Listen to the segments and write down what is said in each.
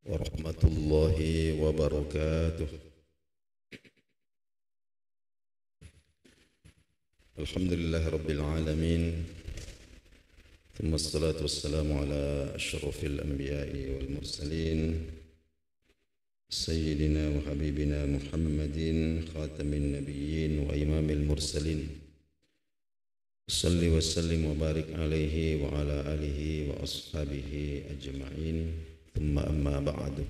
ورحمة الله وبركاته الحمد لله رب العالمين ثم الصلاة والسلام على أشرف الأنبياء والمرسلين سيدنا وحبيبنا محمد خاتم النبيين وإمام المرسلين صلي وسلم وبارك عليه وعلى آله وأصحابه أجمعين ثم أما بعد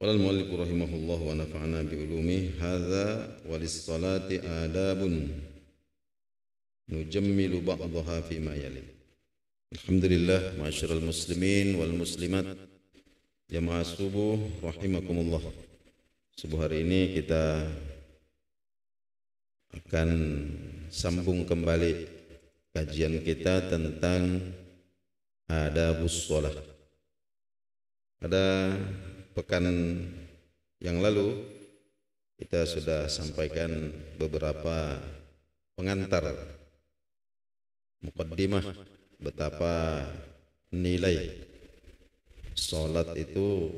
قال المؤلف رحمه الله ونفعنا بعلومه هذا وللصلاة آداب نجمل بعضها فيما يلي الحمد لله معاشر المسلمين والمسلمات جماعة subuh رحمكم الله subuh hari ini kita akan sambung kembali kajian kita tentang ada busolah. Pada pekan yang lalu kita sudah sampaikan beberapa pengantar mukaddimah betapa nilai salat itu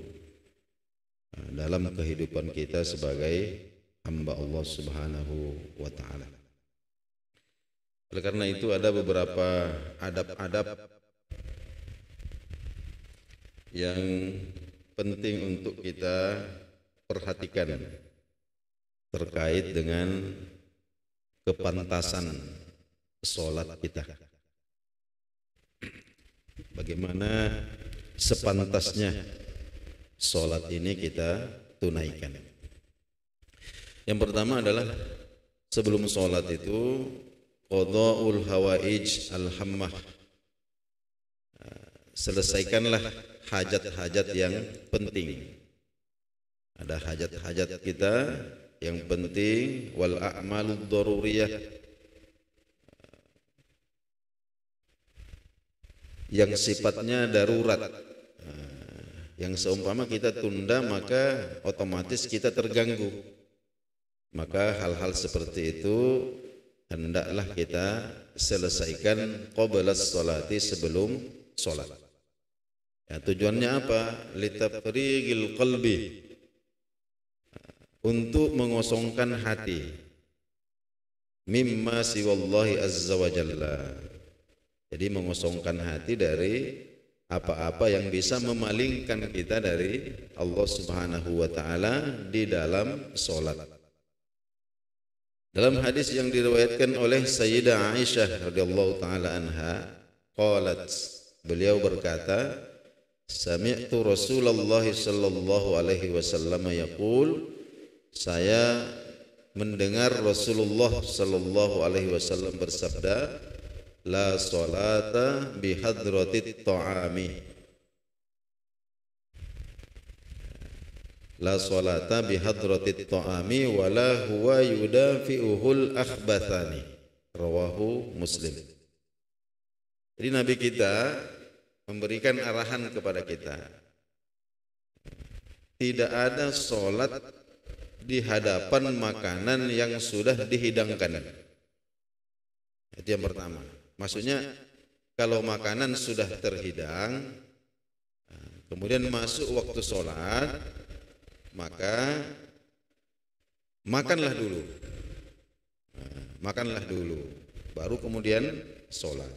eh, dalam kehidupan kita sebagai hamba Allah Subhanahu wa taala. Oleh karena itu ada beberapa adab-adab yang penting untuk kita perhatikan terkait dengan kepantasan sholat kita. Bagaimana sepantasnya sholat ini kita tunaikan. Yang pertama adalah sebelum sholat itu Qadha'ul hawa'ij al-hammah ah, Selesaikanlah hajat-hajat yang penting Ada hajat-hajat kita yang penting Wal a'malud daruriyah ah, Yang sifatnya darurat ah, Yang seumpama kita tunda maka otomatis kita terganggu Maka hal-hal seperti itu dan hendaklah kita selesaikan qoblas salati sebelum salat. Ya, tujuannya apa? Litafrigil qalbi. Untuk mengosongkan hati. Mimma siwallahi azza wa jalla. Jadi mengosongkan hati dari apa-apa yang bisa memalingkan kita dari Allah Subhanahu wa taala di dalam salat. Dalam hadis yang diriwayatkan oleh Sayyidah Aisyah radhiyallahu taala anha, qalat, beliau berkata, sami'tu Rasulullah sallallahu alaihi wasallam yaqul, saya mendengar Rasulullah sallallahu alaihi wasallam bersabda, la salata bi hadratit ta'ami. la salata bi hadratit ta'ami wa la fi uhul akhbathani rawahu muslim jadi nabi kita memberikan arahan kepada kita tidak ada solat di hadapan makanan yang sudah dihidangkan itu yang pertama maksudnya kalau makanan sudah terhidang kemudian masuk waktu solat. maka makanlah dulu. Nah, makanlah dulu, baru kemudian sholat.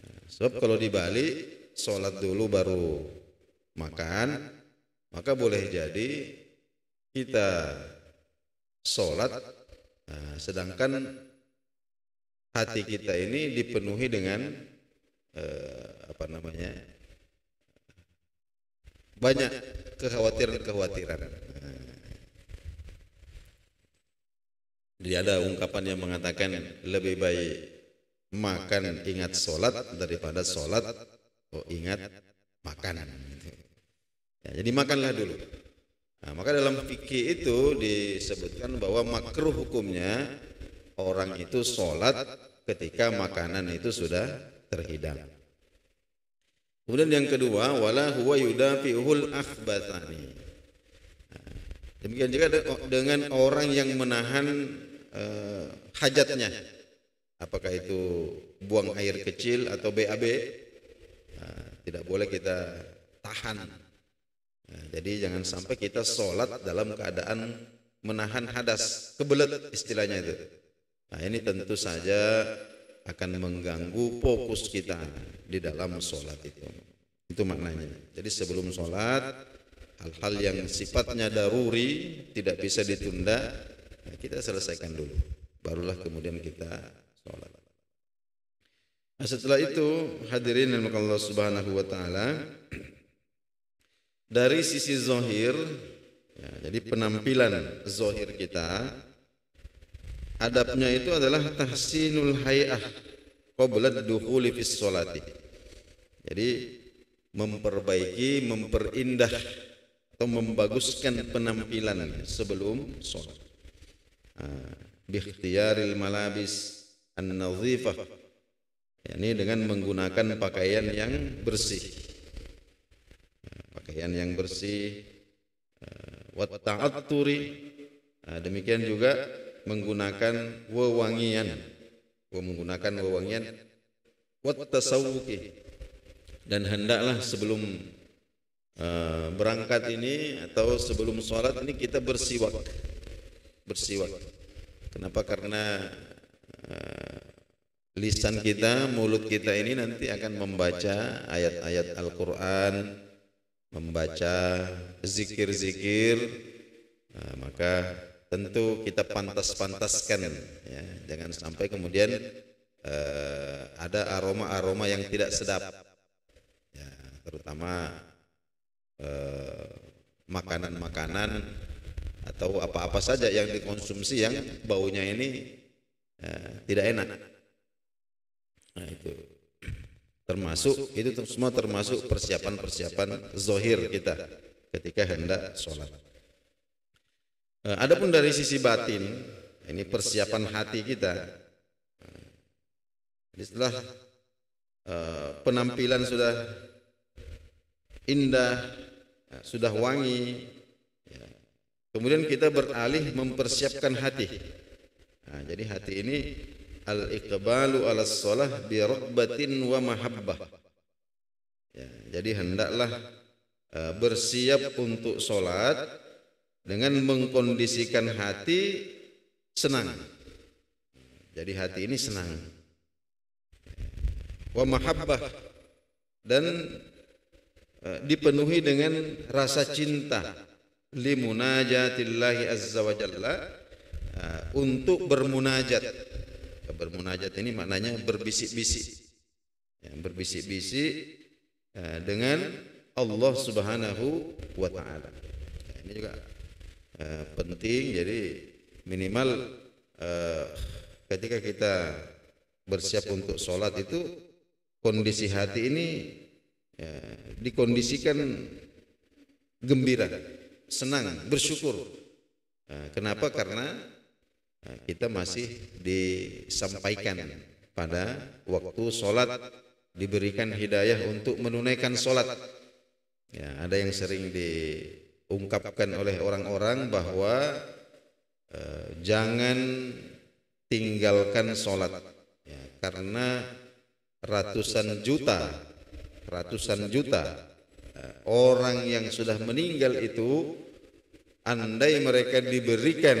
Nah, sebab kalau dibalik, sholat dulu baru makan, maka boleh jadi kita sholat, nah, sedangkan hati kita ini dipenuhi dengan eh, apa namanya banyak kekhawatiran-kekhawatiran. Jadi ada ungkapan yang mengatakan lebih baik makan ingat solat daripada solat oh ingat makanan. Ya, jadi makanlah dulu. Nah, maka dalam fikih itu disebutkan bahwa makruh hukumnya orang itu solat ketika makanan itu sudah terhidang. Kemudian yang kedua, wala huwa yudafi'ul akhbathani. Demikian juga dengan orang yang menahan uh, hajatnya. Apakah itu buang air kecil atau BAB? Uh, eh, tidak boleh kita tahan. Uh, jadi jangan sampai kita sholat dalam keadaan menahan hadas, kebelet istilahnya itu. Nah, ini tentu saja akan mengganggu fokus kita di dalam sholat itu. Itu maknanya. Jadi sebelum sholat, hal-hal yang sifatnya daruri tidak bisa ditunda, ya, kita selesaikan dulu. Barulah kemudian kita sholat. Nah, setelah itu hadirin yang Allah Subhanahu wa taala dari sisi zohir, ya, jadi penampilan zohir kita adabnya itu adalah tahsinul hayah qabla dukhuli fis salati. Jadi memperbaiki, memperindah atau membaguskan penampilan sebelum salat. Ah, Bi ikhtiyaril malabis an-nadhifah. Yani dengan menggunakan pakaian yang bersih. Ah, pakaian yang bersih ah, wa ta'atturi. demikian juga menggunakan wewangian menggunakan wewangian dan hendaklah sebelum uh, berangkat ini atau sebelum sholat ini kita bersiwak bersiwak kenapa karena uh, lisan kita mulut kita ini nanti akan membaca ayat-ayat Al-Quran membaca zikir-zikir uh, maka tentu kita pantas-pantaskan ya. jangan sampai kemudian eh, ada aroma-aroma yang tidak sedap ya, terutama eh, makanan-makanan eh, atau apa-apa saja yang dikonsumsi yang baunya ini eh, tidak enak nah itu termasuk itu semua termasuk persiapan-persiapan zohir kita ketika hendak sholat Eh, adapun dari sisi batin, ini persiapan hati kita. Jadi eh, setelah eh, penampilan sudah indah, sudah wangi, ya, kemudian kita beralih mempersiapkan hati. Nah, jadi hati ini al ikbalu ala solah bi rokbatin wa mahabbah. Ya, jadi hendaklah bersiap untuk solat dengan mengkondisikan hati senang. Jadi hati ini senang. Wa mahabbah dan e, dipenuhi dengan rasa cinta limunajatillahi azza wajalla e, untuk bermunajat. Bermunajat ini maknanya berbisik-bisik. Ya, berbisik-bisik e, dengan Allah Subhanahu wa taala. Ini juga Eh, penting jadi minimal uh, ketika kita bersiap untuk sholat itu kondisi hati ini ya, dikondisikan gembira, senang, bersyukur. Eh, kenapa? Karena kita masih disampaikan pada waktu sholat diberikan hidayah untuk menunaikan sholat. Ya, ada yang sering di ungkapkan oleh orang-orang bahwa eh, jangan tinggalkan sholat ya, karena ratusan juta ratusan juta eh, orang yang sudah meninggal itu andai mereka diberikan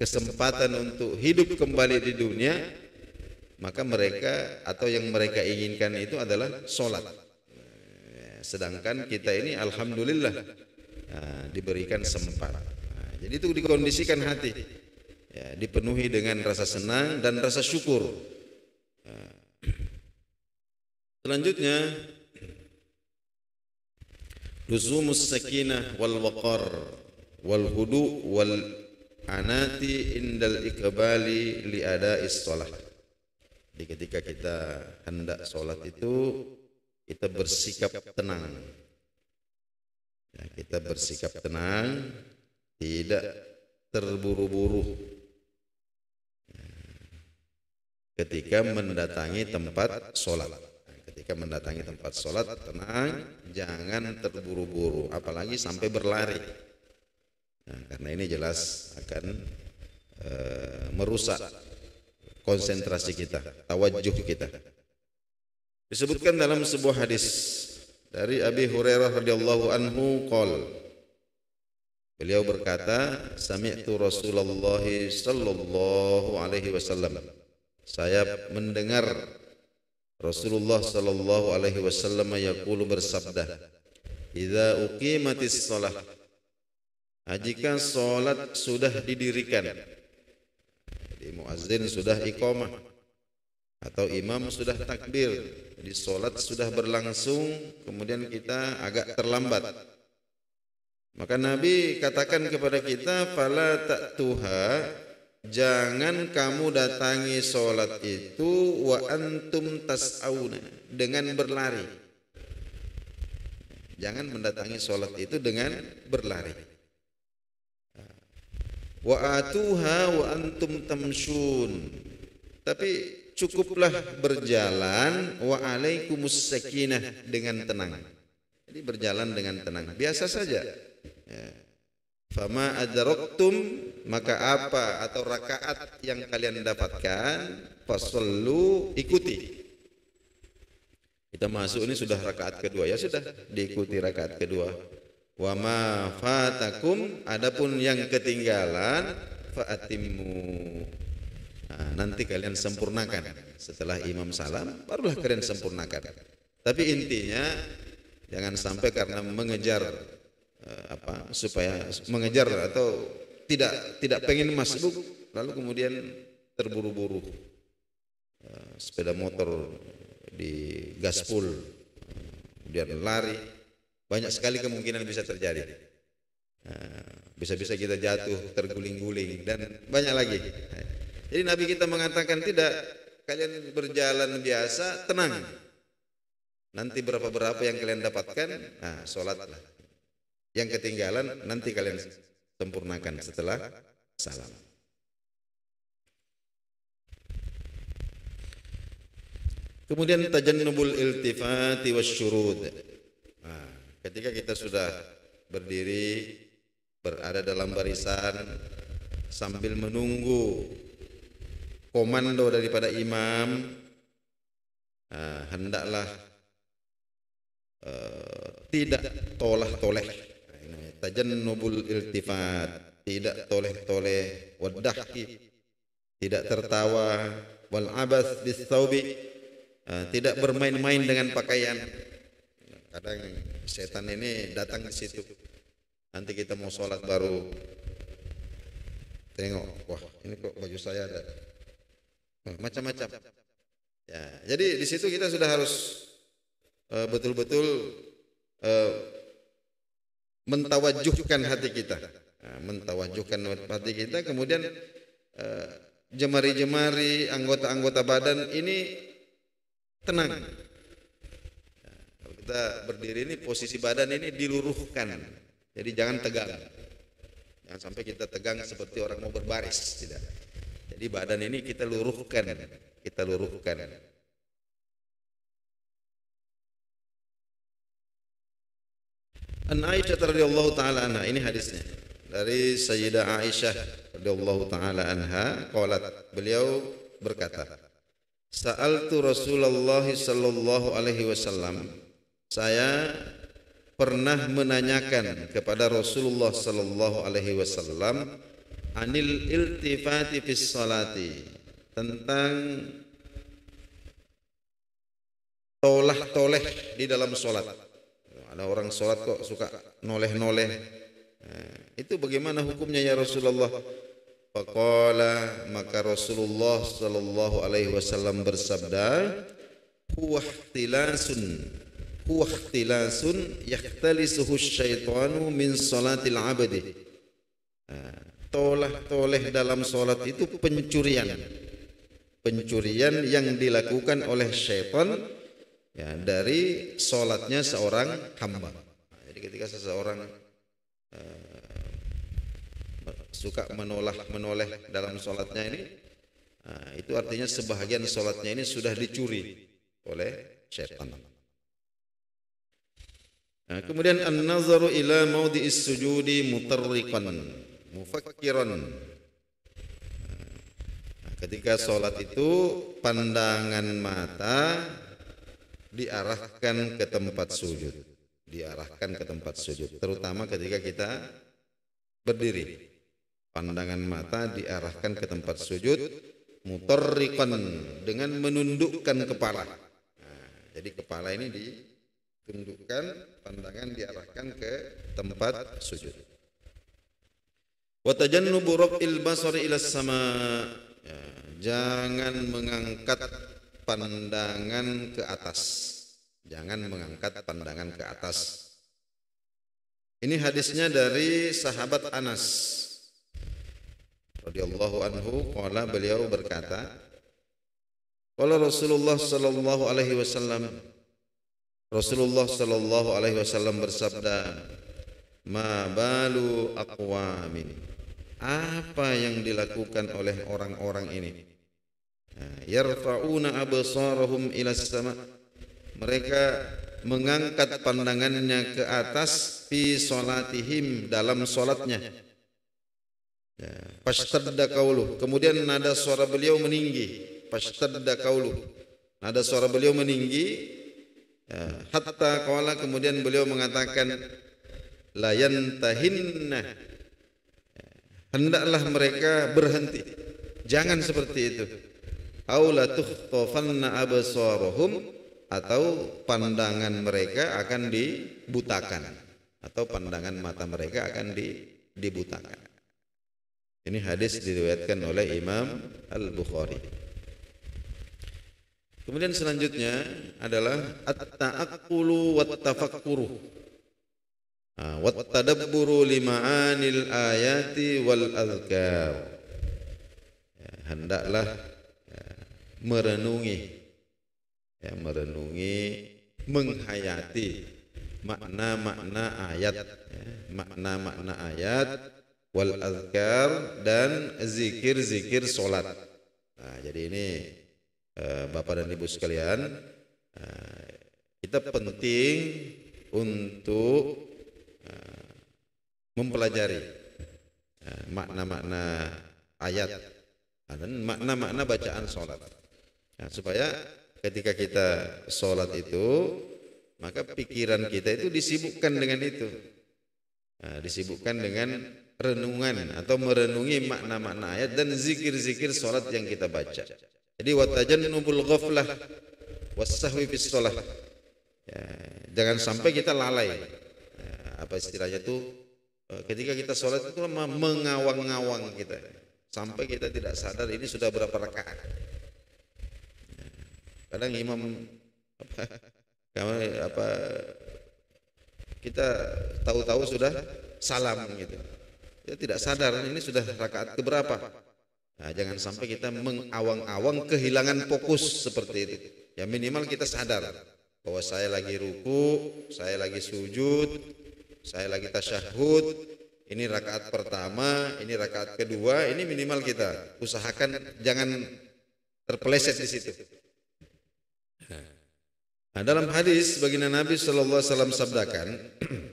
kesempatan untuk hidup kembali di dunia maka mereka atau yang mereka inginkan itu adalah sholat, sholat sedangkan kita ini alhamdulillah ya, diberikan sempat. Nah, jadi itu dikondisikan hati, ya, dipenuhi dengan rasa senang dan rasa syukur. Nah, selanjutnya, luzumus sakinah wal Wakar wal hudu wal anati indal ikbali li ada Jadi ketika kita hendak solat itu kita bersikap tenang. Ya, kita bersikap tenang, tidak terburu-buru ya, ketika mendatangi tempat sholat. Ketika mendatangi tempat sholat, tenang, jangan terburu-buru, apalagi sampai berlari. Nah, karena ini jelas akan uh, merusak konsentrasi kita, tawajuh kita. Disebutkan dalam sebuah hadis dari Abi Hurairah radhiyallahu anhu qol Beliau berkata, "Sami'tu Rasulullah sallallahu alaihi wasallam." Saya mendengar Rasulullah sallallahu alaihi wasallam yaqulu bersabda, "Idza uqimatis shalah" Jika solat sudah didirikan, jadi muazzin sudah iqamah, atau imam sudah takbir jadi solat sudah berlangsung kemudian kita agak terlambat maka Nabi katakan kepada kita fala tak tuha jangan kamu datangi solat itu wa antum tasawuna dengan berlari jangan mendatangi solat itu dengan berlari wa atuha wa antum tamshun tapi cukuplah berjalan wa alaikumus sakinah dengan tenang. Jadi berjalan dengan tenang, biasa saja. Ya. Fama adraktum maka apa atau rakaat yang kalian dapatkan fasallu ikuti. Kita masuk ini sudah rakaat kedua ya sudah diikuti rakaat kedua. Wama fatakum adapun yang ketinggalan fa'atimmu. Nah, nanti kalian sempurnakan setelah imam salam barulah kalian sempurnakan. Tapi intinya jangan sampai karena mengejar eh, apa supaya mengejar atau tidak tidak pengen masuk lalu kemudian terburu-buru eh, sepeda motor di gaspol kemudian lari banyak sekali kemungkinan bisa terjadi eh, bisa-bisa kita jatuh terguling-guling dan banyak lagi Jadi Nabi kita mengatakan tidak, kalian berjalan biasa, tenang. Nanti berapa-berapa yang kalian dapatkan, nah sholatlah. Yang ketinggalan nanti kalian sempurnakan setelah salam. Kemudian tajannubul iltifati wasyurud. Nah, ketika kita sudah berdiri berada dalam barisan sambil menunggu komando daripada imam uh, hendaklah uh, tidak tolah toleh tajannubul iltifat tidak toleh toleh wadahki tidak tertawa wal abas bisaubi eh, tidak bermain-main dengan pakaian kadang setan ini datang ke situ nanti kita mau sholat baru tengok wah ini kok baju saya ada Hmm, macam-macam. Ya, jadi di situ kita sudah harus eh, betul-betul uh, uh, eh, mentawajuhkan hati kita, nah, mentawajuhkan hati kita. Kemudian eh, jemari-jemari anggota-anggota badan ini tenang. Nah, kita berdiri ini posisi badan ini diluruhkan, jadi jangan tegang. Jangan sampai kita tegang seperti orang mau berbaris, tidak. Jadi badan ini kita luruhkan, kita luruhkan. An Aisyah radhiyallahu taala anha ini hadisnya dari Sayyidah Aisyah radhiyallahu taala anha qalat beliau berkata Sa'altu Rasulullah sallallahu alaihi wasallam saya pernah menanyakan kepada Rasulullah sallallahu alaihi wasallam anil iltifati fis salati tentang tolah toleh di dalam salat ada orang salat kok suka noleh-noleh nah, eh, itu bagaimana hukumnya ya Rasulullah faqala maka Rasulullah sallallahu alaihi wasallam bersabda huwa ikhtilasun huwa ikhtilasun yahtalisuhu syaitanu min salatil abdi." nah, eh, tolah toleh dalam solat itu pencurian pencurian yang dilakukan oleh syaitan ya, dari solatnya seorang hamba jadi ketika seseorang uh, suka menolah menoleh dalam solatnya ini uh, itu artinya sebahagian solatnya ini sudah dicuri oleh syaitan Nah, kemudian an-nazaru ila maudi'is sujudi mutarriqan. Mufakiron. Nah, ketika sholat itu pandangan mata diarahkan ke tempat sujud diarahkan ke tempat sujud terutama ketika kita berdiri pandangan mata diarahkan ke tempat sujud mutorikon dengan menundukkan kepala nah, jadi kepala ini ditundukkan pandangan diarahkan ke tempat sujud wa tajannubu rafil basari ila sama ya, jangan mengangkat pandangan ke atas jangan mengangkat pandangan ke atas ini hadisnya dari sahabat Anas radhiyallahu anhu qala beliau berkata qala Rasulullah sallallahu alaihi wasallam Rasulullah sallallahu alaihi wasallam bersabda Ma balu aqwamin Apa yang dilakukan oleh orang-orang ini ha, Yarfa'una abasarahum ila sama Mereka mengangkat pandangannya ke atas Fi solatihim dalam solatnya Pashtadda ya, kaulu Kemudian nada suara beliau meninggi Pashtadda kaulu Nada suara beliau meninggi ya, Hatta Kaulah kemudian beliau mengatakan layantahinna hendaklah mereka berhenti jangan seperti itu aula tukhtafanna absarahum atau pandangan mereka akan dibutakan atau pandangan mata mereka akan dibutakan ini hadis diriwayatkan oleh Imam Al-Bukhari Kemudian selanjutnya adalah at-ta'aqqulu wat-tafakkuru Ha, wa tadabburu lima'anil ayati wal azkar ya, hendaklah ya, merenungi ya, merenungi menghayati makna-makna ayat ya, makna-makna ya, ayat wal azkar dan zikir-zikir solat nah ha, jadi ini ha, Bapak dan Ibu sekalian kita penting untuk mempelajari ya, makna-makna ayat ha, dan makna-makna bacaan solat nah, ya, supaya ketika kita solat itu maka pikiran kita itu disibukkan dengan itu nah, ya, disibukkan dengan renungan atau merenungi makna-makna ayat dan zikir-zikir solat yang kita baca jadi watajan nubul ghaflah wasahwi bis solat jangan sampai kita lalai apa istilahnya itu Eh, ketika kita sholat itu mengawang-awang kita sampai kita tidak sadar ini sudah berapa rakaat kadang imam apa, apa kita tahu-tahu sudah salam gitu kita tidak sadar ini sudah rakaat keberapa nah, jangan sampai kita mengawang-awang kehilangan fokus seperti itu ya minimal kita sadar bahwa saya lagi ruku saya lagi sujud saya lagi tasyahud ini rakaat pertama ini rakaat kedua ini minimal kita usahakan jangan terpeleset di situ nah, dalam hadis baginda Nabi Sallallahu Alaihi Wasallam sabdakan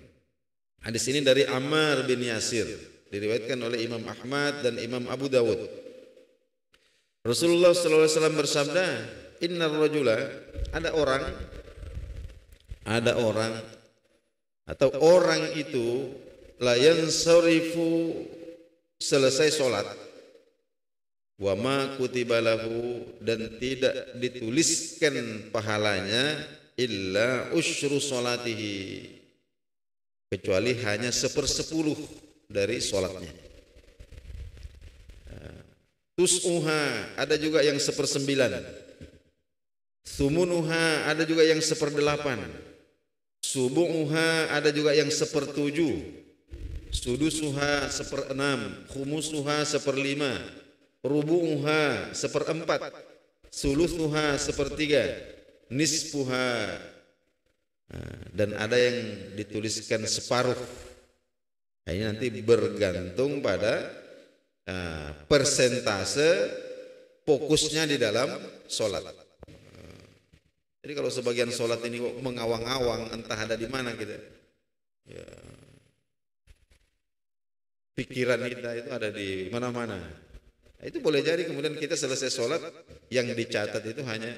hadis ini dari Ammar bin Yasir diriwayatkan oleh Imam Ahmad dan Imam Abu Dawud Rasulullah Sallallahu Alaihi Wasallam bersabda Inna rajula ada orang ada orang atau orang itu layan sorifu selesai solat wama kutibalahu dan tidak dituliskan pahalanya illa ushru solatih kecuali hanya sepersepuluh dari solatnya tusuha ada juga yang sepersembilan sumunuha ada juga yang seperdelapan Subuha ada juga yang sepertujuh. Sudusuha seperenam, khumusuha seperlima, rubuha seperempat, suluthuha sepertiga, nisfuha ha, dan ada yang dituliskan separuh. Ini nanti bergantung pada ha, persentase fokusnya di dalam solat. Jadi kalau sebagian sholat ini mengawang-awang entah ada di mana gitu. Ya. ya. Pikiran kita itu ada di mana-mana. Nah, itu boleh jadi kemudian kita selesai sholat yang dicatat itu hanya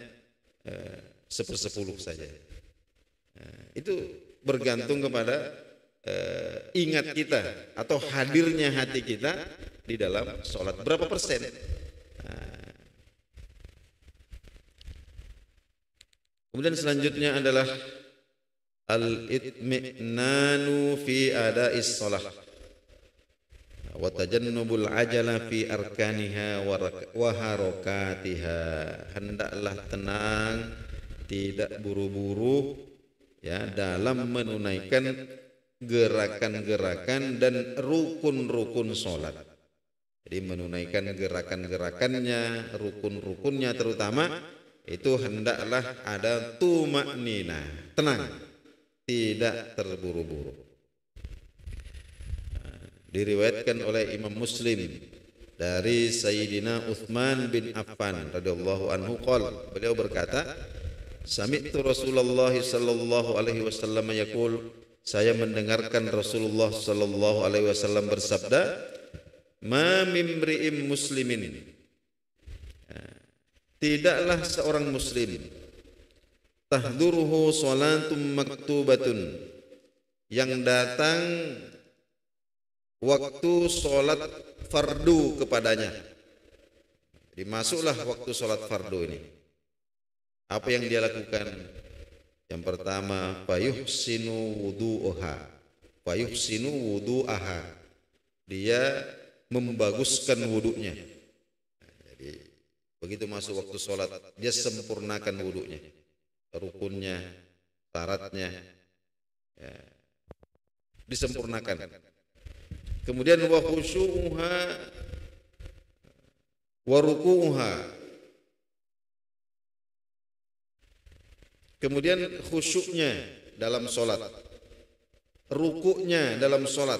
eh, sepersepuluh saja. Nah, itu bergantung kepada eh, ingat kita atau hadirnya hati kita di dalam sholat berapa persen Kemudian selanjutnya adalah al-itmi'nanu fi ada'is shalah wa tajannubul ajala fi arkaniha wa harakatiha hendaklah tenang tidak buru-buru ya dalam menunaikan gerakan-gerakan dan rukun-rukun salat jadi menunaikan gerakan-gerakannya rukun-rukunnya terutama itu hendaklah ada tumak nina, tenang, tidak terburu-buru. Diriwayatkan oleh Imam Muslim dari Sayyidina Uthman bin Affan radhiyallahu anhu qol beliau berkata Sami'tu Rasulullah sallallahu alaihi wasallam yaqul saya mendengarkan Rasulullah sallallahu alaihi wasallam bersabda ma mimri'im muslimin ini tidaklah seorang muslim tahduruhu salatum maktubatun yang datang waktu salat fardu kepadanya dimasuklah waktu salat fardu ini apa yang dia lakukan yang pertama payuhsinu wudu'uha payuhsinu wudu'aha dia membaguskan wudunya jadi Begitu masuk waktu sholat, dia sempurnakan wuduknya, Rukunnya, taratnya, ya. disempurnakan. Kemudian wa khusyuha wa ruku'uha. Kemudian khusyuknya dalam sholat. Rukuknya dalam sholat.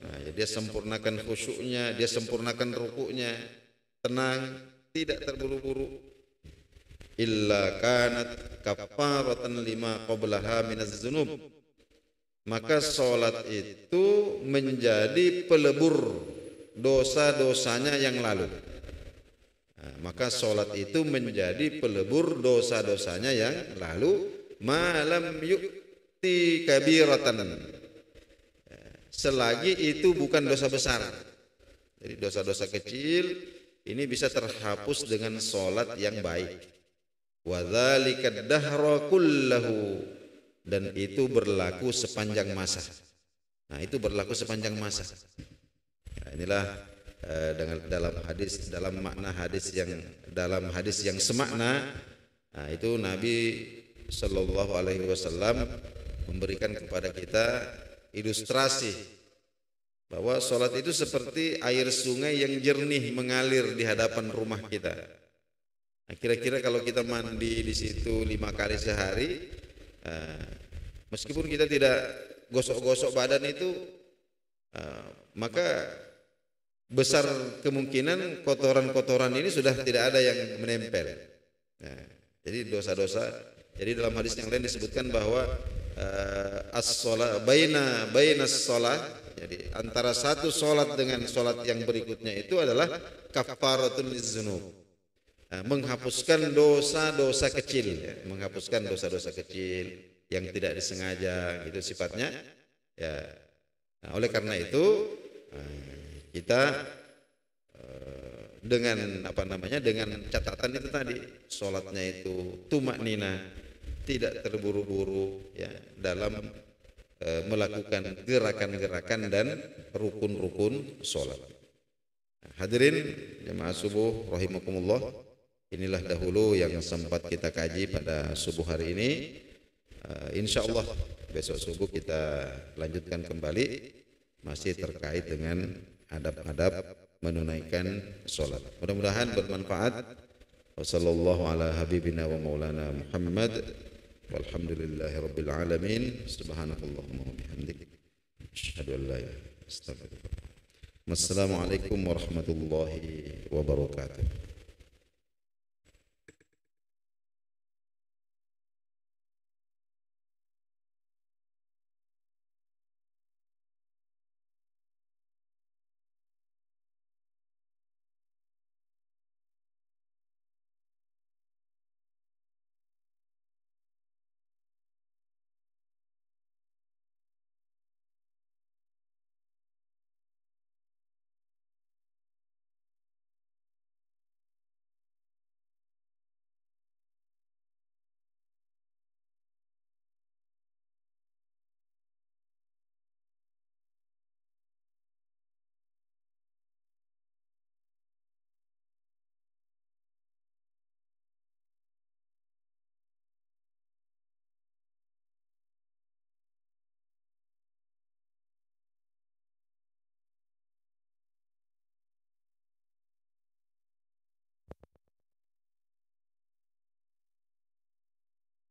Nah, ya, dia sempurnakan khusyuknya, dia sempurnakan rukuknya. Tenang, tidak terburu-buru illa kanat kafaratan lima qablaha minaz zunub maka salat itu menjadi pelebur dosa-dosanya yang lalu nah, ha, maka salat itu menjadi pelebur dosa-dosanya yang lalu malam yukti kabiratan ha, selagi itu bukan dosa besar jadi dosa-dosa kecil ini bisa terhapus dengan solat yang baik. Wadhalika dahra lahu Dan itu berlaku sepanjang masa. Nah itu berlaku sepanjang masa. Nah, inilah eh, dalam hadis dalam makna hadis yang dalam hadis yang semakna nah, itu Nabi Shallallahu Alaihi Wasallam memberikan kepada kita ilustrasi bahwa sholat itu seperti air sungai yang jernih mengalir di hadapan rumah kita. kira nah, kira-kira kalau kita mandi di situ lima kali sehari, uh, meskipun kita tidak gosok-gosok badan itu, uh, maka besar kemungkinan kotoran-kotoran ini sudah tidak ada yang menempel. Nah, jadi dosa-dosa. Jadi dalam hadis yang lain disebutkan bahwa uh, as sholat bayna bayna as Jadi antara satu solat dengan solat yang berikutnya itu adalah kafaratul lizunub. Nah, menghapuskan dosa-dosa kecil, ya. menghapuskan dosa-dosa kecil yang tidak disengaja itu sifatnya. Ya. Nah, oleh karena itu eh, kita eh, dengan apa namanya dengan catatan itu tadi solatnya itu tuma nina tidak terburu-buru ya dalam Eh, melakukan gerakan-gerakan dan rukun-rukun sholat. Hadirin jemaah subuh rahimakumullah, inilah dahulu yang sempat kita kaji pada subuh hari ini. Eh, InsyaAllah besok subuh kita lanjutkan kembali masih terkait dengan adab-adab menunaikan sholat. Mudah-mudahan bermanfaat. Wassalamualaikum warahmatullahi wabarakatuh. والحمد لله رب العالمين سبحانك اللهم وبحمدك أشهد أن لا إله إلا أنت السلام عليكم ورحمة الله وبركاته